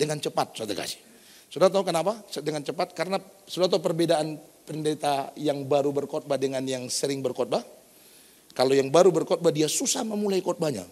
dengan cepat saudara kasih. sudah tahu kenapa? Dengan cepat karena sudah tahu perbedaan pendeta yang baru berkhotbah dengan yang sering berkhotbah. Kalau yang baru berkhotbah dia susah memulai khotbahnya.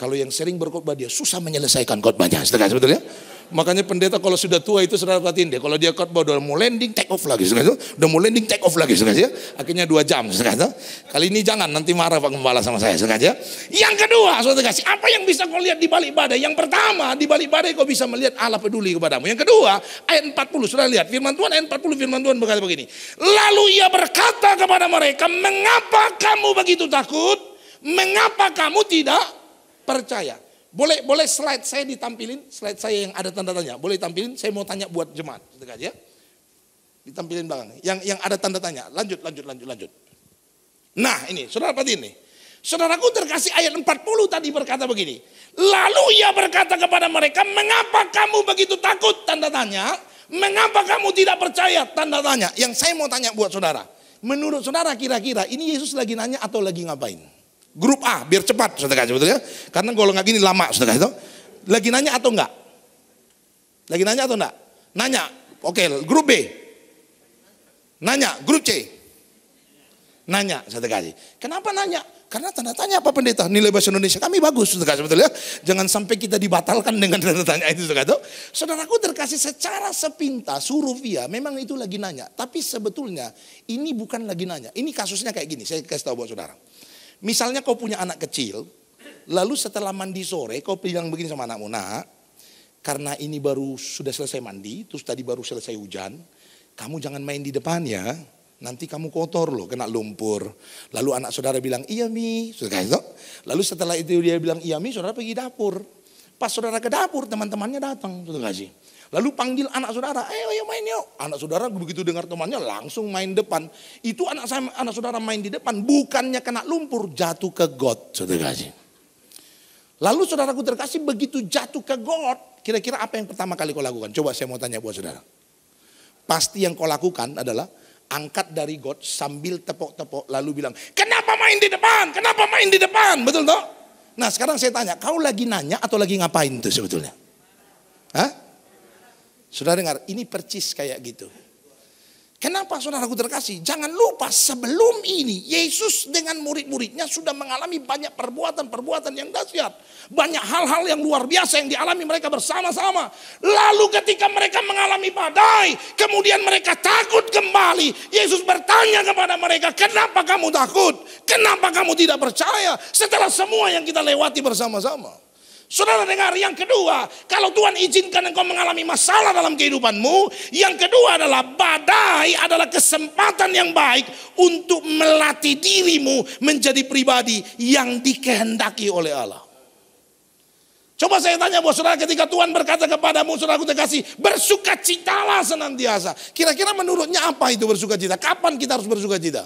Kalau yang sering berkhotbah dia susah menyelesaikan khotbahnya. sudah kasih betul ya Makanya pendeta kalau sudah tua itu saudara perhatiin deh. Kalau dia khotbah udah mau landing take off lagi. Sengaja. Udah mau landing take off lagi. Sengaja. Akhirnya dua jam. Sengaja. Kali ini jangan nanti marah Pak Gembala sama saya. Sengaja. Yang kedua saudara kasih. Apa yang bisa kau lihat di balik badai? Yang pertama di balik badai kau bisa melihat Allah peduli kepadamu. Yang kedua ayat 40. sudah lihat firman Tuhan ayat 40 firman Tuhan berkata begini. Lalu ia berkata kepada mereka. Mengapa kamu begitu takut? Mengapa kamu tidak percaya? Boleh boleh slide saya ditampilin, slide saya yang ada tanda tanya. Boleh tampilin, saya mau tanya buat jemaat. Tengah gitu kan, aja. Ya? Ditampilin bang Yang yang ada tanda tanya. Lanjut, lanjut, lanjut, lanjut. Nah ini, saudara apa ini. Saudaraku terkasih ayat 40 tadi berkata begini. Lalu ia berkata kepada mereka, mengapa kamu begitu takut? Tanda tanya. Mengapa kamu tidak percaya? Tanda tanya. Yang saya mau tanya buat saudara. Menurut saudara kira-kira ini Yesus lagi nanya atau lagi ngapain? Grup A biar cepat saudara sebetulnya. Karena kalau nggak gini lama saudara itu. Lagi nanya atau enggak? Lagi nanya atau enggak? Nanya. Oke, grup B. Nanya, grup C. Nanya, saudara kasih. Kenapa nanya? Karena tanda tanya apa pendeta? Nilai bahasa Indonesia kami bagus, saudara sebetulnya. Jangan sampai kita dibatalkan dengan tanda tanya itu, saudara. Saudaraku terkasih secara sepintas, suruh via, memang itu lagi nanya. Tapi sebetulnya ini bukan lagi nanya. Ini kasusnya kayak gini, saya kasih tahu buat saudara. Misalnya kau punya anak kecil, lalu setelah mandi sore kau bilang begini sama anakmu, nak, karena ini baru sudah selesai mandi, terus tadi baru selesai hujan, kamu jangan main di depan ya, nanti kamu kotor loh, kena lumpur. Lalu anak saudara bilang, iya mi, sudah gitu. Lalu setelah itu dia bilang, iya mi, saudara pergi dapur. Pas saudara ke dapur, teman-temannya datang, betul gak sih? Lalu panggil anak saudara, ayo ayo main yuk. Anak saudara begitu dengar temannya langsung main depan. Itu anak saya anak saudara main di depan, bukannya kena lumpur, jatuh ke got, saudara gak sih? Lalu saudaraku terkasih begitu jatuh ke got, kira-kira apa yang pertama kali kau lakukan? Coba saya mau tanya buat saudara. Pasti yang kau lakukan adalah angkat dari got sambil tepok-tepok lalu bilang, "Kenapa main di depan? Kenapa main di depan?" Betul toh? Nah sekarang saya tanya, kau lagi nanya atau lagi ngapain tuh sebetulnya? Hah? Sudah dengar, ini percis kayak gitu. Kenapa aku terkasih? Jangan lupa sebelum ini Yesus dengan murid-muridnya sudah mengalami banyak perbuatan-perbuatan yang dahsyat. Banyak hal-hal yang luar biasa yang dialami mereka bersama-sama. Lalu ketika mereka mengalami badai, kemudian mereka takut kembali. Yesus bertanya kepada mereka, kenapa kamu takut? Kenapa kamu tidak percaya? Setelah semua yang kita lewati bersama-sama. Saudara dengar yang kedua, kalau Tuhan izinkan engkau mengalami masalah dalam kehidupanmu, yang kedua adalah badai adalah kesempatan yang baik untuk melatih dirimu menjadi pribadi yang dikehendaki oleh Allah. Coba saya tanya buat saudara ketika Tuhan berkata kepadamu, saudara aku terkasih, bersukacitalah senantiasa. Kira-kira menurutnya apa itu bersuka cita? Kapan kita harus bersuka cita?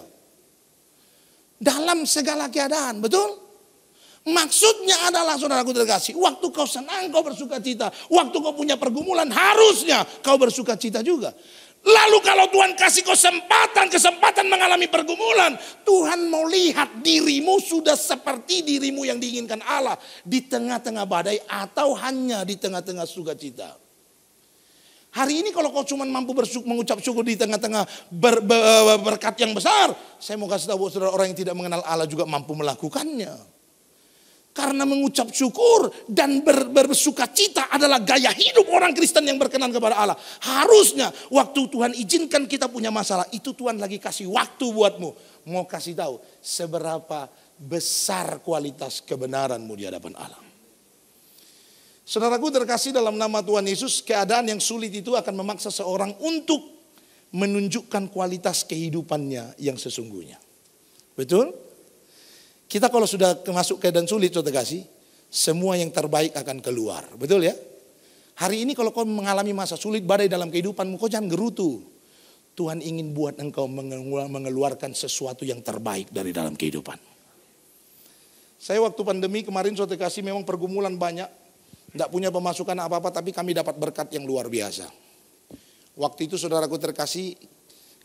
Dalam segala keadaan, betul? Maksudnya adalah saudara aku terkasih, waktu kau senang kau bersuka cita, waktu kau punya pergumulan harusnya kau bersuka cita juga. Lalu kalau Tuhan kasih kau kesempatan, kesempatan mengalami pergumulan, Tuhan mau lihat dirimu sudah seperti dirimu yang diinginkan Allah di tengah-tengah badai atau hanya di tengah-tengah sukacita. Hari ini kalau kau cuma mampu bersyukur, mengucap syukur di tengah-tengah ber, ber, berkat yang besar, saya mau kasih tahu saudara orang yang tidak mengenal Allah juga mampu melakukannya. Karena mengucap syukur dan ber, bersuka cita adalah gaya hidup orang Kristen yang berkenan kepada Allah. Harusnya waktu Tuhan izinkan kita punya masalah, itu Tuhan lagi kasih waktu buatmu. Mau kasih tahu seberapa besar kualitas kebenaranmu di hadapan Allah. Saudaraku terkasih dalam nama Tuhan Yesus, keadaan yang sulit itu akan memaksa seorang untuk menunjukkan kualitas kehidupannya yang sesungguhnya. Betul? Kita kalau sudah masuk keadaan sulit, saudara kasih, semua yang terbaik akan keluar. Betul ya? Hari ini kalau kau mengalami masa sulit badai dalam kehidupanmu, kau jangan gerutu. Tuhan ingin buat engkau mengeluarkan sesuatu yang terbaik dari dalam kehidupan. Saya waktu pandemi kemarin saudara kasih memang pergumulan banyak. Tidak punya pemasukan apa-apa tapi kami dapat berkat yang luar biasa. Waktu itu saudaraku terkasih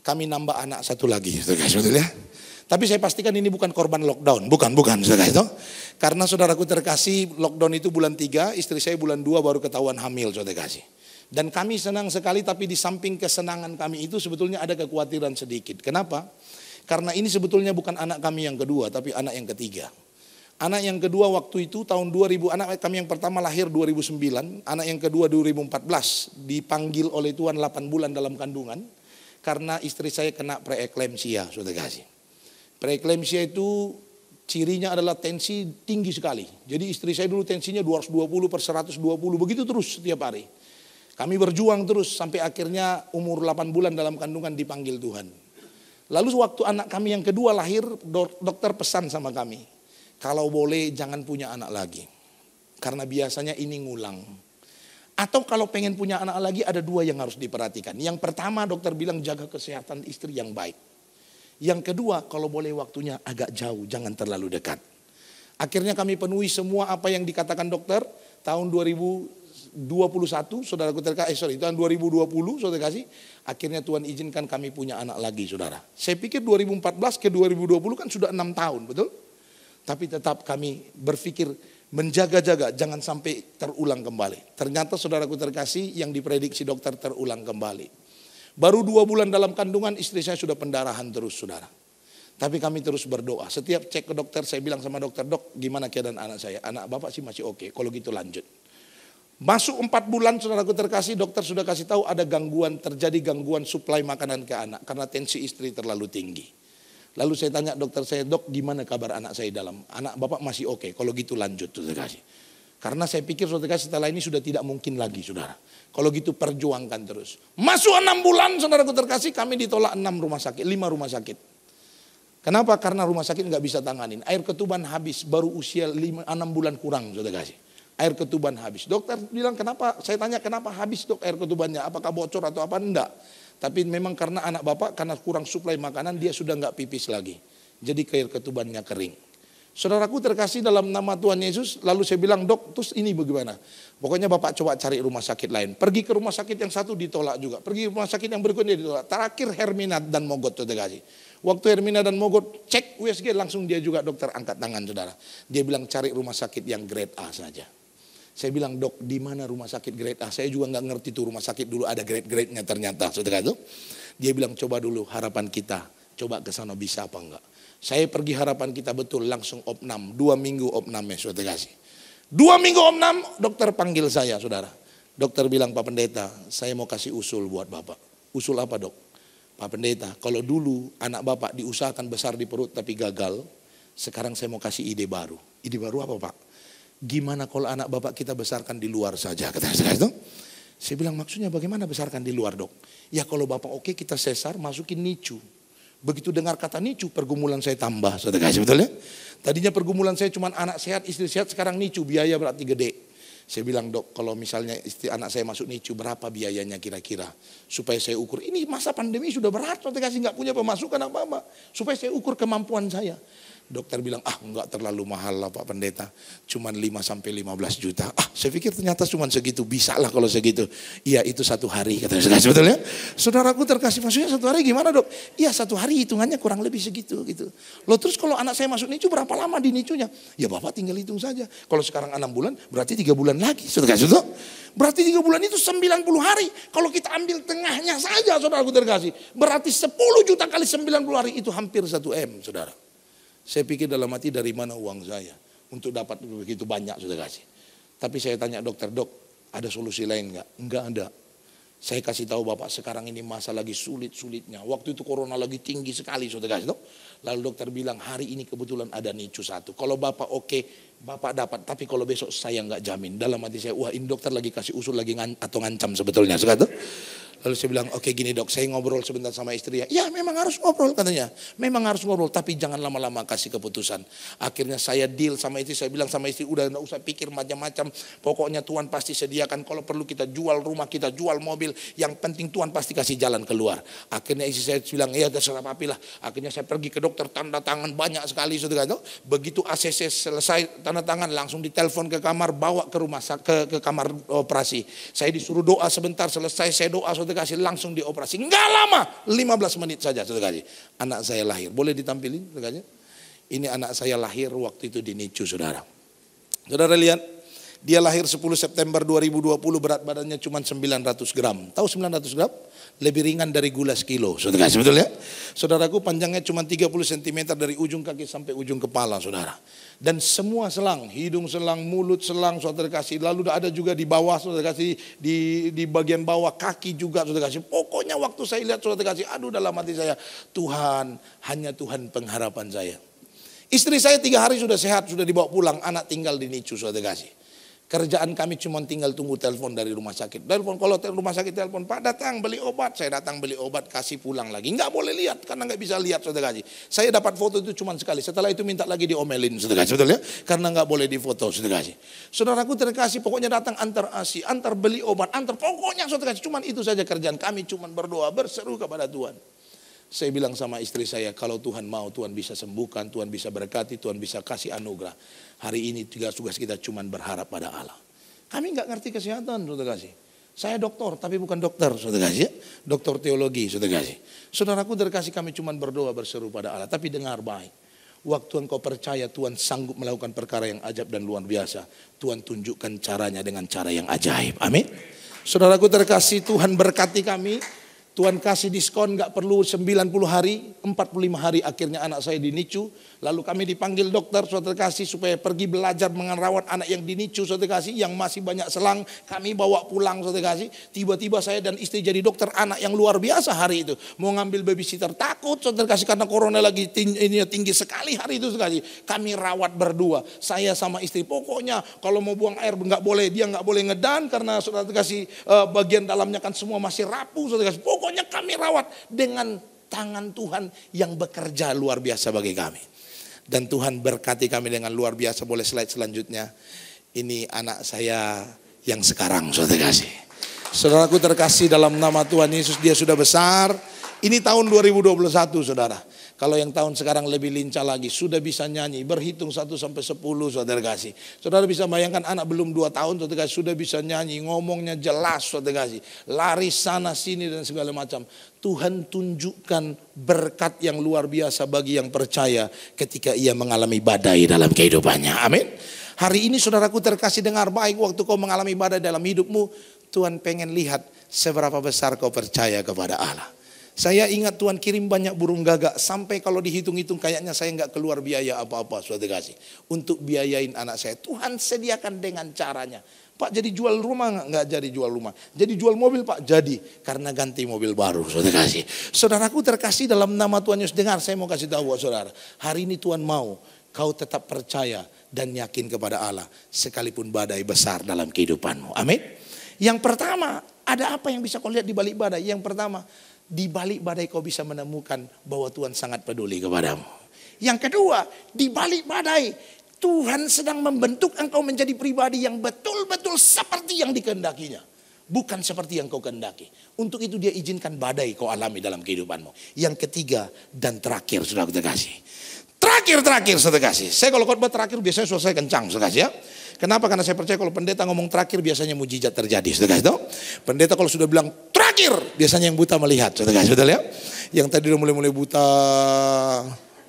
kami nambah anak satu lagi. Saudara betul ya? Tapi saya pastikan ini bukan korban lockdown, bukan, bukan saudara itu. Karena saudaraku terkasih lockdown itu bulan 3, istri saya bulan 2 baru ketahuan hamil saudara kasih. Dan kami senang sekali tapi di samping kesenangan kami itu sebetulnya ada kekhawatiran sedikit. Kenapa? Karena ini sebetulnya bukan anak kami yang kedua tapi anak yang ketiga. Anak yang kedua waktu itu tahun 2000, anak kami yang pertama lahir 2009, anak yang kedua 2014 dipanggil oleh Tuhan 8 bulan dalam kandungan karena istri saya kena preeklemsia, sudah kasih. Preeklampsia itu cirinya adalah tensi tinggi sekali. Jadi istri saya dulu tensinya 220 per 120, begitu terus setiap hari. Kami berjuang terus sampai akhirnya umur 8 bulan dalam kandungan dipanggil Tuhan. Lalu waktu anak kami yang kedua lahir, dokter pesan sama kami. Kalau boleh jangan punya anak lagi. Karena biasanya ini ngulang. Atau kalau pengen punya anak lagi ada dua yang harus diperhatikan. Yang pertama dokter bilang jaga kesehatan istri yang baik. Yang kedua, kalau boleh waktunya agak jauh, jangan terlalu dekat. Akhirnya kami penuhi semua apa yang dikatakan dokter tahun 2021, saudara ku terkasih, eh, sorry, tahun 2020, saudara kasih, akhirnya Tuhan izinkan kami punya anak lagi, saudara. Saya pikir 2014 ke 2020 kan sudah enam tahun, betul? Tapi tetap kami berpikir menjaga-jaga jangan sampai terulang kembali. Ternyata saudara saudaraku terkasih yang diprediksi dokter terulang kembali. Baru dua bulan dalam kandungan istri saya sudah pendarahan terus saudara. Tapi kami terus berdoa. Setiap cek ke dokter saya bilang sama dokter, dok gimana keadaan anak saya? Anak bapak sih masih oke, kalau gitu lanjut. Masuk empat bulan saudara saudaraku terkasih dokter sudah kasih tahu ada gangguan, terjadi gangguan suplai makanan ke anak. Karena tensi istri terlalu tinggi. Lalu saya tanya dokter saya, dok gimana kabar anak saya dalam? Anak bapak masih oke, kalau gitu lanjut terkasih. Karena saya pikir saudara setelah ini sudah tidak mungkin lagi saudara. Kalau gitu perjuangkan terus. Masuk enam bulan Saudara terkasih kami ditolak enam rumah sakit, lima rumah sakit. Kenapa? Karena rumah sakit nggak bisa tanganin. Air ketuban habis baru usia lima, enam bulan kurang saudara kasih. Air ketuban habis. Dokter bilang kenapa? Saya tanya kenapa habis dok air ketubannya? Apakah bocor atau apa? Enggak. Tapi memang karena anak bapak karena kurang suplai makanan dia sudah nggak pipis lagi. Jadi air ketubannya kering. Saudaraku terkasih dalam nama Tuhan Yesus, lalu saya bilang, dok, terus ini bagaimana? Pokoknya bapak coba cari rumah sakit lain. Pergi ke rumah sakit yang satu ditolak juga. Pergi ke rumah sakit yang berikutnya ditolak. Terakhir Hermina dan Mogot, tuh Waktu Hermina dan Mogot cek USG langsung dia juga dokter angkat tangan saudara. Dia bilang cari rumah sakit yang grade A saja. Saya bilang dok di mana rumah sakit grade A? Saya juga nggak ngerti tuh rumah sakit dulu ada grade grade nya ternyata saudara Dia bilang coba dulu harapan kita coba ke sana bisa apa enggak. Saya pergi harapan kita betul langsung opnam. Dua minggu opnamnya saudara kasih. Dua minggu opnam dokter panggil saya saudara. Dokter bilang Pak Pendeta saya mau kasih usul buat Bapak. Usul apa dok? Pak Pendeta kalau dulu anak Bapak diusahakan besar di perut tapi gagal. Sekarang saya mau kasih ide baru. Ide baru apa Pak? Gimana kalau anak Bapak kita besarkan di luar saja? Kata saya itu. Saya bilang maksudnya bagaimana besarkan di luar dok? Ya kalau Bapak oke kita sesar masukin nicu. Begitu dengar kata nicu, pergumulan saya tambah. Saudara kasih betul ya? Tadinya pergumulan saya cuma anak sehat, istri sehat, sekarang nicu biaya berarti gede. Saya bilang dok, kalau misalnya istri anak saya masuk nicu berapa biayanya kira-kira? Supaya saya ukur, ini masa pandemi sudah berat, saudara kasih nggak punya pemasukan apa-apa. Supaya saya ukur kemampuan saya. Dokter bilang, ah enggak terlalu mahal lah Pak Pendeta. Cuman 5 sampai 15 juta. Ah saya pikir ternyata cuma segitu. Bisa lah kalau segitu. Iya itu satu hari kata saudara sebetulnya. Saudaraku terkasih maksudnya satu hari gimana dok? Iya satu hari hitungannya kurang lebih segitu gitu. Loh terus kalau anak saya masuk nicu berapa lama di NICU nya? Ya Bapak tinggal hitung saja. Kalau sekarang enam bulan berarti tiga bulan lagi. Saudara saudara. Berarti tiga bulan itu 90 hari. Kalau kita ambil tengahnya saja saudaraku terkasih. Berarti 10 juta kali 90 hari itu hampir satu M saudara. Saya pikir dalam hati dari mana uang saya untuk dapat begitu banyak sudah kasih. Tapi saya tanya dokter, dok ada solusi lain nggak? Nggak ada. Saya kasih tahu Bapak sekarang ini masa lagi sulit-sulitnya. Waktu itu corona lagi tinggi sekali sudah kasih dok, Lalu dokter bilang hari ini kebetulan ada nicu satu. Kalau Bapak oke, okay, Bapak dapat. Tapi kalau besok saya nggak jamin. Dalam hati saya, wah ini dokter lagi kasih usul lagi ngan atau ngancam sebetulnya. sudah. Lalu saya bilang, oke gini dok, saya ngobrol sebentar sama istri ya. Ya memang harus ngobrol katanya. Memang harus ngobrol, tapi jangan lama-lama kasih keputusan. Akhirnya saya deal sama istri, saya bilang sama istri, udah gak usah pikir macam-macam. Pokoknya Tuhan pasti sediakan, kalau perlu kita jual rumah, kita jual mobil. Yang penting Tuhan pasti kasih jalan keluar. Akhirnya istri saya bilang, ya terserah papi lah. Akhirnya saya pergi ke dokter, tanda tangan banyak sekali. Saudara. Begitu ACC selesai tanda tangan, langsung ditelepon ke kamar, bawa ke rumah ke, ke kamar operasi. Saya disuruh doa sebentar, selesai saya doa. Saudara saudara kasih langsung dioperasi. Enggak lama, 15 menit saja saudara kasih. Anak saya lahir, boleh ditampilin saudara kasih? Ini anak saya lahir waktu itu di NICU saudara. Saudara lihat, dia lahir 10 September 2020 berat badannya cuma 900 gram. Tahu 900 gram? Lebih ringan dari gula sekilo. Saudara sebetulnya. Saudaraku panjangnya cuma 30 cm dari ujung kaki sampai ujung kepala saudara. Dan semua selang, hidung selang, mulut selang saudara kasih. Lalu ada juga di bawah saudara kasih, di, di bagian bawah kaki juga saudara kasih. Pokoknya waktu saya lihat saudara kasih, aduh dalam hati saya. Tuhan, hanya Tuhan pengharapan saya. Istri saya tiga hari sudah sehat, sudah dibawa pulang. Anak tinggal di NICU, saudara kasih. Kerjaan kami cuma tinggal tunggu telepon dari rumah sakit. Telepon kalau rumah sakit telepon, Pak datang beli obat. Saya datang beli obat, kasih pulang lagi. Enggak boleh lihat karena enggak bisa lihat saudara gaji. Saya dapat foto itu cuma sekali. Setelah itu minta lagi diomelin saudara gaji. Betul ya? Karena enggak boleh difoto saudara gaji. Saudaraku terkasih, pokoknya datang antar asi, antar beli obat, antar pokoknya saudara gaji. Cuman itu saja kerjaan kami, cuma berdoa, berseru kepada Tuhan. Saya bilang sama istri saya, kalau Tuhan mau, Tuhan bisa sembuhkan, Tuhan bisa berkati, Tuhan bisa kasih anugerah. Hari ini tiga tugas kita cuma berharap pada Allah. Kami nggak ngerti kesehatan, saudara kasih. Saya dokter, tapi bukan dokter, saudara kasih. Ya. Dokter teologi, saudara kasih. Saudaraku terkasih kami cuma berdoa berseru pada Allah, tapi dengar baik. Waktu engkau percaya Tuhan sanggup melakukan perkara yang ajaib dan luar biasa. Tuhan tunjukkan caranya dengan cara yang ajaib. Amin. Saudaraku terkasih Tuhan berkati kami. Tuhan kasih diskon gak perlu 90 hari, 45 hari akhirnya anak saya dinicu. Lalu kami dipanggil dokter suatu kasih supaya pergi belajar mengerawat anak yang dinicu suatu kasih yang masih banyak selang. Kami bawa pulang suatu kasih. Tiba-tiba saya dan istri jadi dokter anak yang luar biasa hari itu. Mau ngambil babysitter takut suatu kasih karena corona lagi tinggi, ini tinggi sekali hari itu suatu kasih. Kami rawat berdua. Saya sama istri pokoknya kalau mau buang air nggak boleh dia nggak boleh ngedan karena suatu kasih eh, bagian dalamnya kan semua masih rapuh suatu kasih. Pokoknya Semuanya kami rawat dengan tangan Tuhan yang bekerja luar biasa bagi kami. Dan Tuhan berkati kami dengan luar biasa. Boleh slide selanjutnya. Ini anak saya yang sekarang, saudara kasih. Saudaraku terkasih dalam nama Tuhan Yesus, dia sudah besar. Ini tahun 2021, saudara. Kalau yang tahun sekarang lebih lincah lagi, sudah bisa nyanyi, berhitung satu sampai sepuluh, saudara kasih. Saudara bisa bayangkan anak belum dua tahun saudara kasih sudah bisa nyanyi, ngomongnya jelas saudara kasih. Lari sana sini dan segala macam. Tuhan tunjukkan berkat yang luar biasa bagi yang percaya ketika ia mengalami badai dalam kehidupannya. Amin. Hari ini saudaraku terkasih dengar baik waktu kau mengalami badai dalam hidupmu, Tuhan pengen lihat seberapa besar kau percaya kepada Allah. Saya ingat Tuhan kirim banyak burung gagak sampai kalau dihitung-hitung kayaknya saya nggak keluar biaya apa-apa suatu kasih untuk biayain anak saya. Tuhan sediakan dengan caranya. Pak jadi jual rumah nggak? jadi jual rumah. Jadi jual mobil Pak? Jadi karena ganti mobil baru sudah kasih. Saudaraku terkasih dalam nama Tuhan Yesus dengar saya mau kasih tahu saudara. Hari ini Tuhan mau kau tetap percaya dan yakin kepada Allah sekalipun badai besar dalam kehidupanmu. Amin. Yang pertama ada apa yang bisa kau lihat di balik badai? Yang pertama di balik badai kau bisa menemukan bahwa Tuhan sangat peduli kepadamu. Yang kedua, di balik badai Tuhan sedang membentuk engkau menjadi pribadi yang betul-betul seperti yang dikehendakinya. Bukan seperti yang kau kehendaki. Untuk itu dia izinkan badai kau alami dalam kehidupanmu. Yang ketiga dan terakhir sudah aku kasih. Terakhir-terakhir sudah kasih. Saya kalau khotbah terakhir biasanya selesai kencang sudah kasih ya. Kenapa? Karena saya percaya kalau pendeta ngomong terakhir biasanya mujizat terjadi Sudah kasih. Pendeta kalau sudah bilang terakhir Biasanya yang buta melihat. Saudara, saudara ya. Yang tadi udah mulai-mulai buta,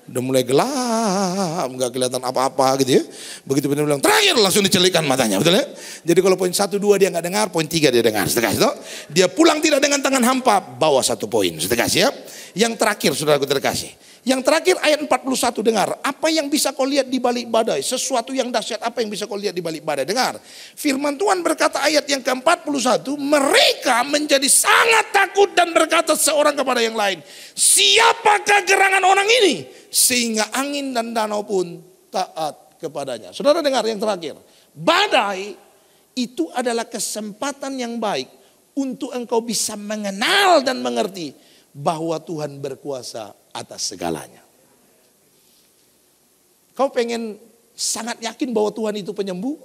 udah mulai gelap, nggak kelihatan apa-apa gitu ya. Begitu benar bilang terakhir langsung dicelikan matanya, betul ya? Jadi kalau poin satu dua dia nggak dengar, poin tiga dia dengar, setengah Dia pulang tidak dengan tangan hampa, bawa satu poin, setengah siap. Ya? Yang terakhir aku terkasih. Yang terakhir ayat 41 dengar. Apa yang bisa kau lihat di balik badai? Sesuatu yang dahsyat apa yang bisa kau lihat di balik badai? Dengar. Firman Tuhan berkata ayat yang ke-41. Mereka menjadi sangat takut dan berkata seorang kepada yang lain. Siapakah gerangan orang ini? Sehingga angin dan danau pun taat kepadanya. Saudara dengar yang terakhir. Badai itu adalah kesempatan yang baik untuk engkau bisa mengenal dan mengerti bahwa Tuhan berkuasa atas segalanya. Kau pengen sangat yakin bahwa Tuhan itu penyembuh?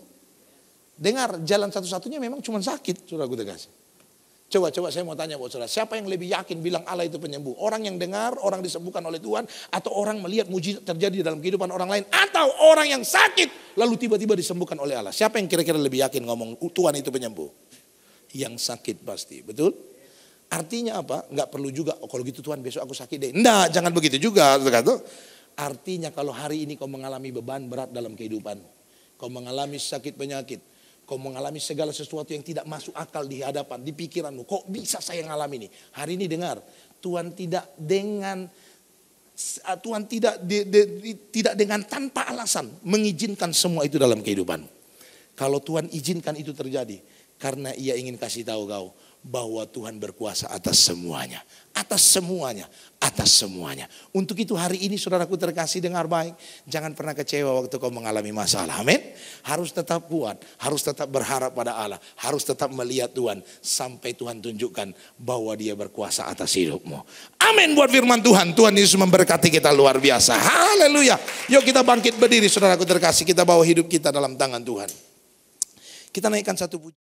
Dengar, jalan satu-satunya memang cuma sakit, surah gue tegas. Coba, coba saya mau tanya buat saudara, siapa yang lebih yakin bilang Allah itu penyembuh? Orang yang dengar, orang disembuhkan oleh Tuhan, atau orang melihat mujizat terjadi dalam kehidupan orang lain, atau orang yang sakit lalu tiba-tiba disembuhkan oleh Allah. Siapa yang kira-kira lebih yakin ngomong Tuhan itu penyembuh? Yang sakit pasti, betul? Artinya apa? Enggak perlu juga, oh, kalau gitu Tuhan besok aku sakit deh. Enggak, jangan begitu juga. Artinya kalau hari ini kau mengalami beban berat dalam kehidupan. Kau mengalami sakit penyakit. Kau mengalami segala sesuatu yang tidak masuk akal di hadapan, di pikiranmu. Kok bisa saya ngalami ini? Hari ini dengar, Tuhan tidak dengan ah, Tuhan tidak di, di, di, tidak dengan tanpa alasan mengizinkan semua itu dalam kehidupan. Kalau Tuhan izinkan itu terjadi, karena ia ingin kasih tahu kau, bahwa Tuhan berkuasa atas semuanya, atas semuanya, atas semuanya. Untuk itu hari ini saudaraku terkasih dengar baik, jangan pernah kecewa waktu kau mengalami masalah. Amin. Harus tetap kuat, harus tetap berharap pada Allah, harus tetap melihat Tuhan sampai Tuhan tunjukkan bahwa Dia berkuasa atas hidupmu. Amin buat firman Tuhan. Tuhan Yesus memberkati kita luar biasa. Haleluya. Yuk kita bangkit berdiri saudaraku terkasih, kita bawa hidup kita dalam tangan Tuhan. Kita naikkan satu puji